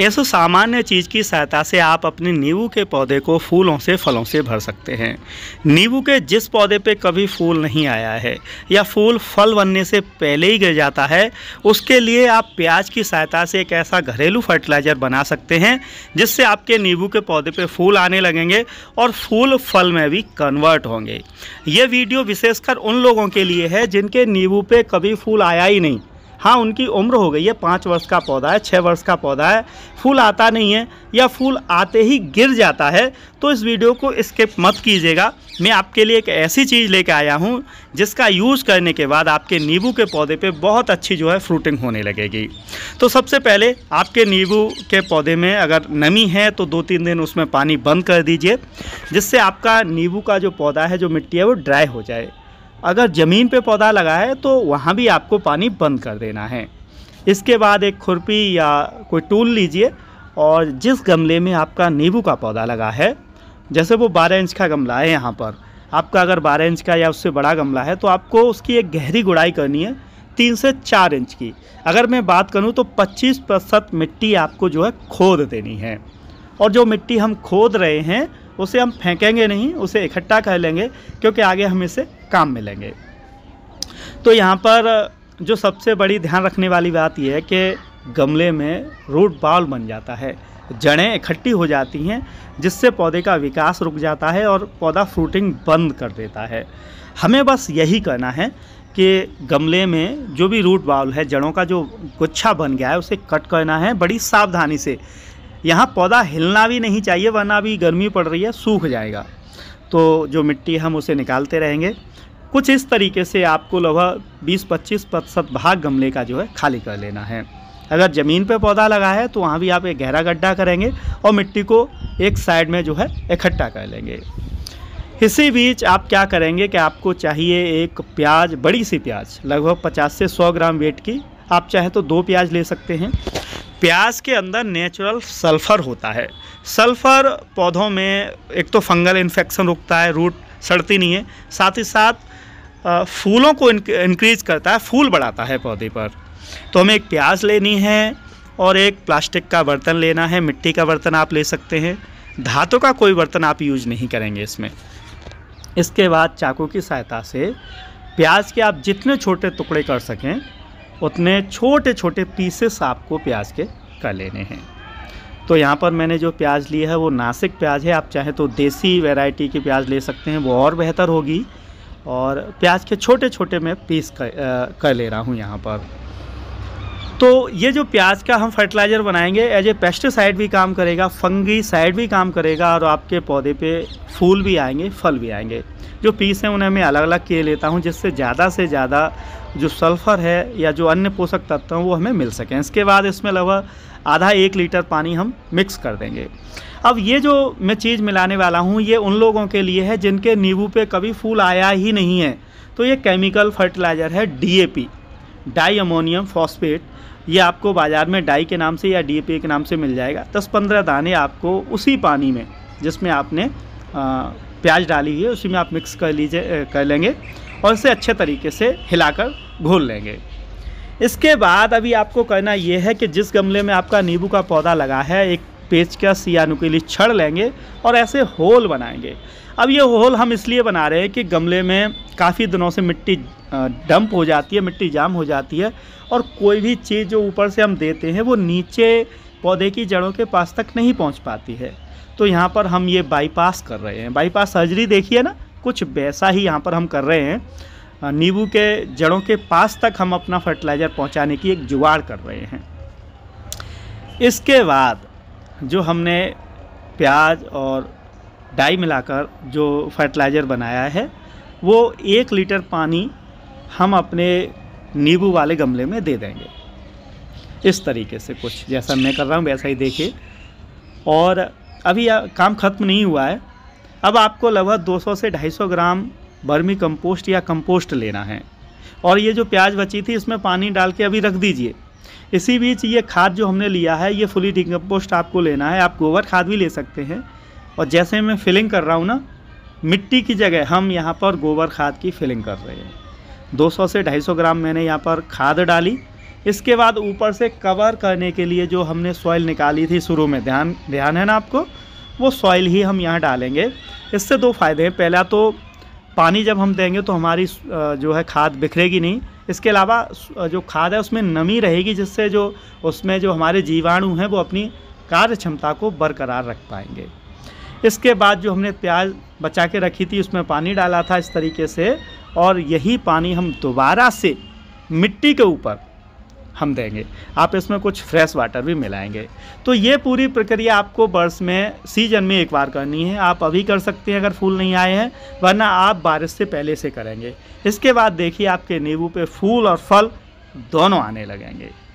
इस सामान्य चीज़ की सहायता से आप अपने नींबू के पौधे को फूलों से फलों से भर सकते हैं नींबू के जिस पौधे पे कभी फूल नहीं आया है या फूल फल बनने से पहले ही गिर जाता है उसके लिए आप प्याज की सहायता से एक ऐसा घरेलू फर्टिलाइज़र बना सकते हैं जिससे आपके नींबू के पौधे पे फूल आने लगेंगे और फूल फल में भी कन्वर्ट होंगे ये वीडियो विशेषकर उन लोगों के लिए है जिनके नींबू पर कभी फूल आया ही नहीं हाँ उनकी उम्र हो गई है पाँच वर्ष का पौधा है छः वर्ष का पौधा है फूल आता नहीं है या फूल आते ही गिर जाता है तो इस वीडियो को स्किप मत कीजिएगा मैं आपके लिए एक ऐसी चीज़ लेके आया हूँ जिसका यूज़ करने के बाद आपके नींबू के पौधे पे बहुत अच्छी जो है फ्रूटिंग होने लगेगी तो सबसे पहले आपके नींबू के पौधे में अगर नमी है तो दो तीन दिन उसमें पानी बंद कर दीजिए जिससे आपका नींबू का जो पौधा है जो मिट्टी है वो ड्राई हो जाए अगर ज़मीन पे पौधा लगा है तो वहाँ भी आपको पानी बंद कर देना है इसके बाद एक खुरपी या कोई टूल लीजिए और जिस गमले में आपका नींबू का पौधा लगा है जैसे वो 12 इंच का गमला है यहाँ पर आपका अगर 12 इंच का या उससे बड़ा गमला है तो आपको उसकी एक गहरी गुड़ाई करनी है तीन से चार इंच की अगर मैं बात करूँ तो पच्चीस प्रतिशत मिट्टी आपको जो है खोद देनी है और जो मिट्टी हम खोद रहे हैं उसे हम फेंकेंगे नहीं उसे इकट्ठा कर लेंगे क्योंकि आगे हम इसे काम में लेंगे तो यहाँ पर जो सबसे बड़ी ध्यान रखने वाली बात यह है कि गमले में रूट बाल बन जाता है जड़ें इकट्ठी हो जाती हैं जिससे पौधे का विकास रुक जाता है और पौधा फ्रूटिंग बंद कर देता है हमें बस यही करना है कि गमले में जो भी रूट बाउल है जड़ों का जो गुच्छा बन गया है उसे कट करना है बड़ी सावधानी से यहाँ पौधा हिलना भी नहीं चाहिए वरना अभी गर्मी पड़ रही है सूख जाएगा तो जो मिट्टी हम उसे निकालते रहेंगे कुछ इस तरीके से आपको लगभग 20-25 प्रतिशत भाग गमले का जो है खाली कर लेना है अगर ज़मीन पे पौधा लगा है तो वहाँ भी आप एक गहरा गड्ढा करेंगे और मिट्टी को एक साइड में जो है इकट्ठा कर लेंगे इसी बीच आप क्या करेंगे कि आपको चाहिए एक प्याज बड़ी सी प्याज लगभग 50 से 100 ग्राम वेट की आप चाहे तो दो प्याज ले सकते हैं प्याज के अंदर नेचुरल सल्फ़र होता है सल्फ़र पौधों में एक तो फंगल इन्फेक्शन रुकता है रूट सड़ती नहीं है साथ ही साथ फूलों को इंक्रीज करता है फूल बढ़ाता है पौधे पर तो हमें एक प्याज लेनी है और एक प्लास्टिक का बर्तन लेना है मिट्टी का बर्तन आप ले सकते हैं धातु का कोई बर्तन आप यूज नहीं करेंगे इसमें इसके बाद चाकू की सहायता से प्याज के आप जितने छोटे टुकड़े कर सकें उतने छोटे छोटे पीसेस आपको प्याज के कर लेने हैं तो यहाँ पर मैंने जो प्याज लिया है वो नासिक प्याज है आप चाहें तो देसी वैरायटी की प्याज ले सकते हैं वो और बेहतर होगी और प्याज के छोटे छोटे मैं पीस कर, आ, कर ले रहा हूँ यहाँ पर तो ये जो प्याज का हम फर्टिलाइज़र बनाएंगे एज ए पेस्टिसाइड भी काम करेगा फंगी साइड भी काम करेगा और आपके पौधे पे फूल भी आएंगे फल भी आएंगे जो पीस हैं उन्हें मैं अलग अलग किए लेता हूँ जिससे ज़्यादा से ज़्यादा जो सल्फ़र है या जो अन्य पोषक तत्व हैं वो हमें मिल सकें इसके बाद इसमें लगभग आधा एक लीटर पानी हम मिक्स कर देंगे अब ये जो मैं चीज़ मिलाने वाला हूँ ये उन लोगों के लिए है जिनके नींबू पर कभी फूल आया ही नहीं है तो ये केमिकल फर्टिलाइज़र है डी डाई अमोनियम फॉस्फेट ये आपको बाज़ार में डाई के नाम से या डी के नाम से मिल जाएगा दस पंद्रह दाने आपको उसी पानी में जिसमें आपने प्याज डाली है उसी में आप मिक्स कर लीजिए कर लेंगे और इसे अच्छे तरीके से हिलाकर घोल लेंगे इसके बाद अभी आपको करना ये है कि जिस गमले में आपका नींबू का पौधा लगा है एक पेचकस या नुकीली छड़ लेंगे और ऐसे होल बनाएंगे अब ये होल हम इसलिए बना रहे हैं कि गमले में काफ़ी दिनों से मिट्टी डंप हो जाती है मिट्टी जाम हो जाती है और कोई भी चीज़ जो ऊपर से हम देते हैं वो नीचे पौधे की जड़ों के पास तक नहीं पहुंच पाती है तो यहाँ पर हम ये बाईपास कर रहे हैं बाईपास सर्जरी देखिए ना कुछ वैसा ही यहाँ पर हम कर रहे हैं नींबू के जड़ों के पास तक हम अपना फर्टिलाइज़र पहुँचाने की एक जुगाड़ कर रहे हैं इसके बाद जो हमने प्याज और डाई मिलाकर जो फर्टिलाइज़र बनाया है वो एक लीटर पानी हम अपने नींबू वाले गमले में दे देंगे इस तरीके से कुछ जैसा मैं कर रहा हूँ वैसा ही देखिए और अभी काम ख़त्म नहीं हुआ है अब आपको लगभग 200 से 250 ग्राम बर्मी कंपोस्ट या कंपोस्ट लेना है और ये जो प्याज बची थी इसमें पानी डाल के अभी रख दीजिए इसी बीच ये खाद जो हमने लिया है ये फुली कम्पोस्ट आपको लेना है आप गोबर खाद भी ले सकते हैं और जैसे मैं फिलिंग कर रहा हूँ ना मिट्टी की जगह हम यहाँ पर गोबर खाद की फिलिंग कर रहे हैं 200 से 250 ग्राम मैंने यहाँ पर खाद डाली इसके बाद ऊपर से कवर करने के लिए जो हमने सॉइल निकाली थी शुरू में ध्यान ध्यान है ना आपको वो सॉइल ही हम यहाँ डालेंगे इससे दो फायदे हैं पहला तो पानी जब हम देंगे तो हमारी जो है खाद बिखरेगी नहीं इसके अलावा जो खाद है उसमें नमी रहेगी जिससे जो उसमें जो हमारे जीवाणु हैं वो अपनी कार्य क्षमता को बरकरार रख पाएंगे इसके बाद जो हमने प्याज बचा के रखी थी उसमें पानी डाला था इस तरीके से और यही पानी हम दोबारा से मिट्टी के ऊपर हम देंगे आप इसमें कुछ फ्रेश वाटर भी मिलाएंगे तो ये पूरी प्रक्रिया आपको बर्स में सीजन में एक बार करनी है आप अभी कर सकते हैं अगर फूल नहीं आए हैं वरना आप बारिश से पहले से करेंगे इसके बाद देखिए आपके नींबू पे फूल और फल दोनों आने लगेंगे